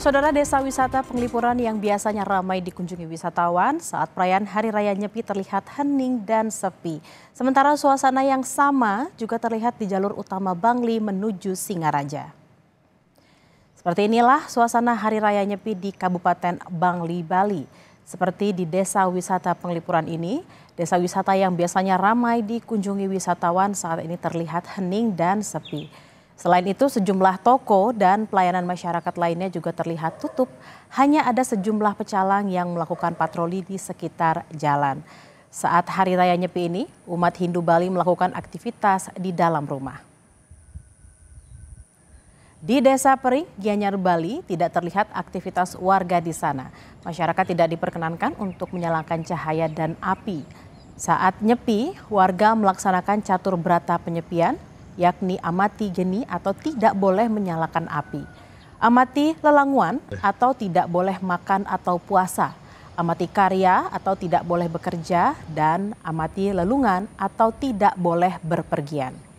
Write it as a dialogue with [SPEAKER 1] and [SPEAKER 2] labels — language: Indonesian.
[SPEAKER 1] Saudara desa wisata penglipuran yang biasanya ramai dikunjungi wisatawan saat perayaan Hari Raya Nyepi terlihat hening dan sepi. Sementara suasana yang sama juga terlihat di jalur utama Bangli menuju Singaraja. Seperti inilah suasana Hari Raya Nyepi di Kabupaten Bangli, Bali. Seperti di desa wisata penglipuran ini, desa wisata yang biasanya ramai dikunjungi wisatawan saat ini terlihat hening dan sepi. Selain itu, sejumlah toko dan pelayanan masyarakat lainnya juga terlihat tutup. Hanya ada sejumlah pecalang yang melakukan patroli di sekitar jalan. Saat Hari Raya Nyepi ini, umat Hindu Bali melakukan aktivitas di dalam rumah. Di Desa Peri, Gianyar, Bali, tidak terlihat aktivitas warga di sana. Masyarakat tidak diperkenankan untuk menyalakan cahaya dan api. Saat nyepi, warga melaksanakan catur berata penyepian, yakni amati geni atau tidak boleh menyalakan api. Amati lelanguan eh. atau tidak boleh makan atau puasa. Amati karya atau tidak boleh bekerja dan amati lelungan atau tidak boleh berpergian.